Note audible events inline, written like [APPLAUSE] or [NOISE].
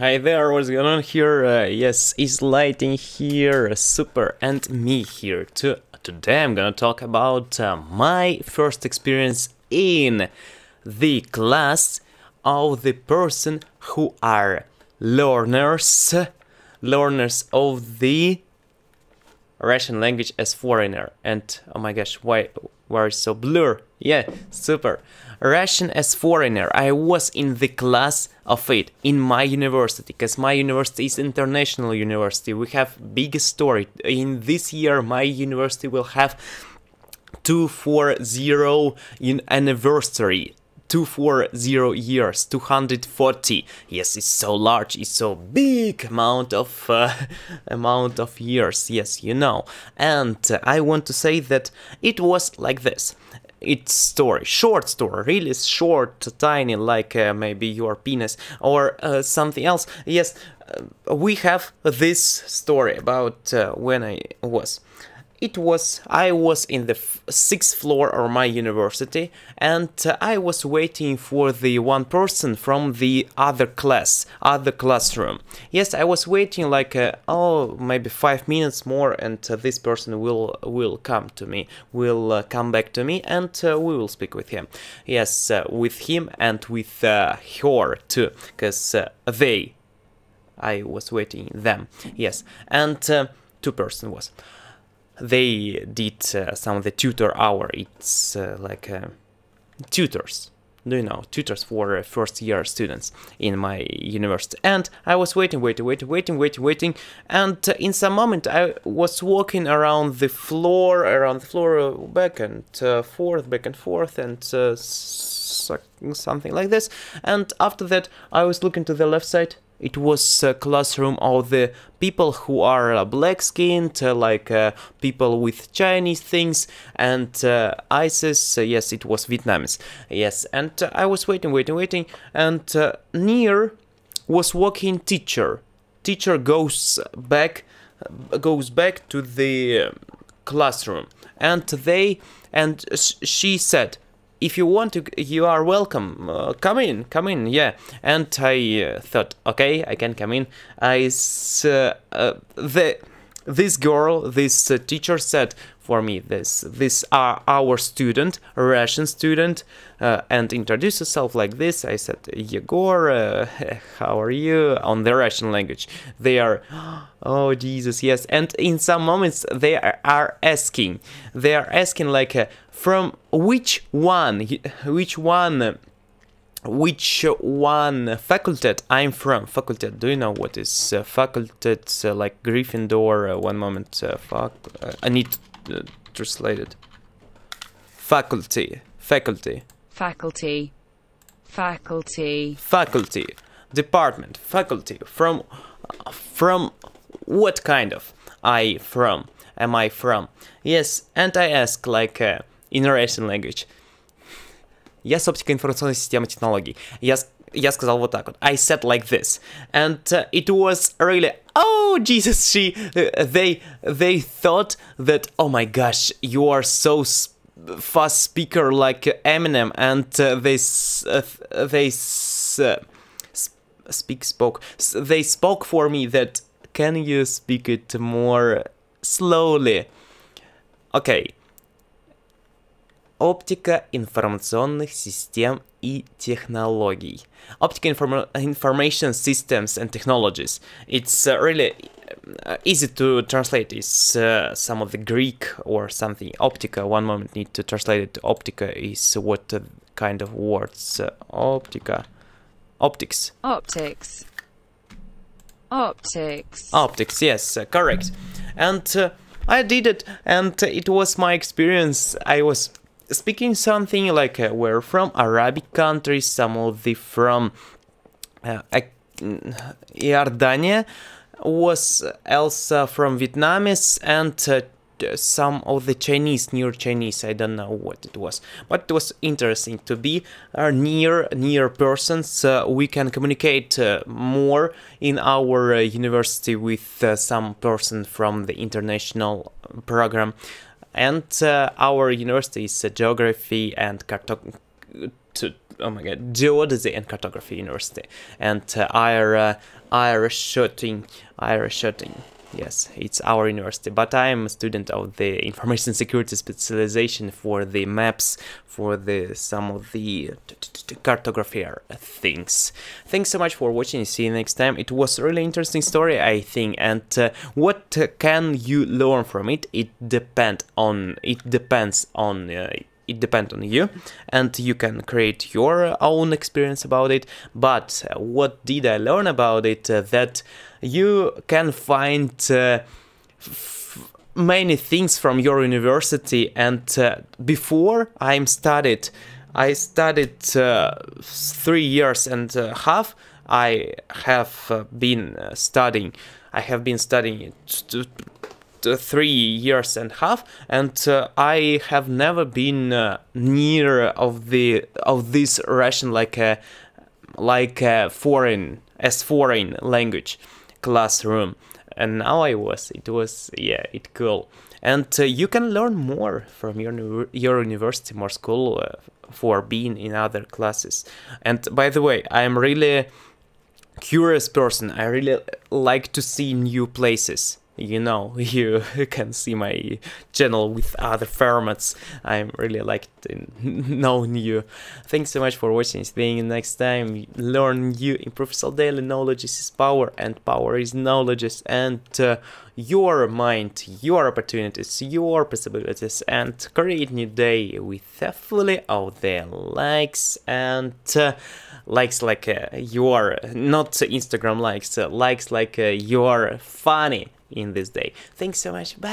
Hi there, what's going on here? Uh, yes, is lighting here, super, and me here too. Today I'm gonna talk about uh, my first experience in the class of the person who are learners, learners of the Russian language as foreigner. And oh my gosh, why where it's so blur. Yeah, super. Russian as foreigner. I was in the class of it in my university because my university is international university. We have big story. In this year, my university will have 240 anniversary 240 years, 240. Yes, it's so large, it's so big amount of uh, [LAUGHS] amount of years. Yes, you know. And uh, I want to say that it was like this. It's story, short story, really short, tiny, like uh, maybe your penis or uh, something else. Yes, uh, we have this story about uh, when I was it was I was in the sixth floor of my university and uh, I was waiting for the one person from the other class, other classroom. Yes, I was waiting like uh, oh maybe five minutes more and uh, this person will will come to me, will uh, come back to me and uh, we will speak with him. Yes, uh, with him and with her too, because they. I was waiting them. Yes, and two person was they did uh, some of the tutor hour. It's uh, like uh, tutors do you know, tutors for first year students in my university. And I was waiting, waiting, waiting, waiting, waiting, waiting. And in some moment, I was walking around the floor, around the floor, back and uh, forth, back and forth, and uh, something like this. And after that, I was looking to the left side, it was a classroom of the people who are uh, black skinned, uh, like uh, people with Chinese things, and ISIS, yes, it was Vietnamese, yes, and I was waiting, waiting, waiting, and near was walking teacher. Teacher goes back, goes back to the um, classroom, and they, and she said, if you want to, you are welcome. Uh, come in, come in, yeah. And I uh, thought, okay, I can come in. I uh, uh, the this girl, this uh, teacher said for me this, this uh, our student, Russian student, uh, and introduced herself like this. I said, Yegor, uh, [LAUGHS] how are you? On the Russian language. They are, [GASPS] oh Jesus, yes. And in some moments they are asking, they are asking like, uh, from which one, which one which one faculty I'm from. Faculty, do you know what is uh, faculty? Uh, like Gryffindor. Uh, one moment, uh, fuck. Uh, I need to uh, translate it. Faculty, faculty, faculty, faculty, faculty, department, faculty. From, from, what kind of? I from? Am I from? Yes, and I ask like uh, in Russian language. Yes, optical оптико-информационной системой технологий. Я, я сказал вот так вот. I said like this. And uh, it was really... Oh, Jesus, she... Uh, they, they thought that, oh my gosh, you are so fast speaker like Eminem. And uh, they... Uh, they... Uh, speak spoke they spoke for me that can you speak it more slowly okay Оптика информационных систем и технологий. Optica Information Systems and Technologies. It's uh, really uh, easy to translate. It's uh, some of the Greek or something. Optica, one moment, need to translate it. Optica is what kind of words? Uh, optica. Optics. Optics. Optics. Optics, yes, uh, correct. And I did it, and it was my experience. I was speaking something like uh, we're from Arabic countries, some of the from uh, Jordania was Elsa from Vietnamese and uh, some of the Chinese, near Chinese, I don't know what it was, but it was interesting to be uh, near near persons. Uh, we can communicate uh, more in our uh, university with some person from the international program and uh, our university's uh, geography and cartography. To, oh my god, geodesy and cartography university, and uh, IR, uh, IR shooting, IR shooting. Yes, it's our university, but I am a student of the information security specialization for the maps, for the some of the cartographer things. Thanks so much for watching. See you next time. It was really interesting story, I think. And uh, what can you learn from it? It depend on. It depends on. Uh, it depends on you and you can create your own experience about it but uh, what did i learn about it uh, that you can find uh, many things from your university and uh, before i studied i studied uh, three years and a half i have uh, been studying i have been studying uh, three years and a half, and uh, I have never been uh, near of the of this Russian like a uh, like a uh, foreign as foreign language classroom, and now I was. It was yeah, it cool, and uh, you can learn more from your your university, more school for being in other classes. And by the way, I am really curious person. I really like to see new places you know [LAUGHS] you can see my channel with other formats i'm really like knowing you. thanks so much for watching see you next time learn new improve so daily knowledge is power and power is knowledge and uh, your mind your opportunities your possibilities and create new day with uh, fully all the likes and uh, likes like uh, you are not instagram likes uh, likes like uh, you are funny in this day. Thanks so much. Bye.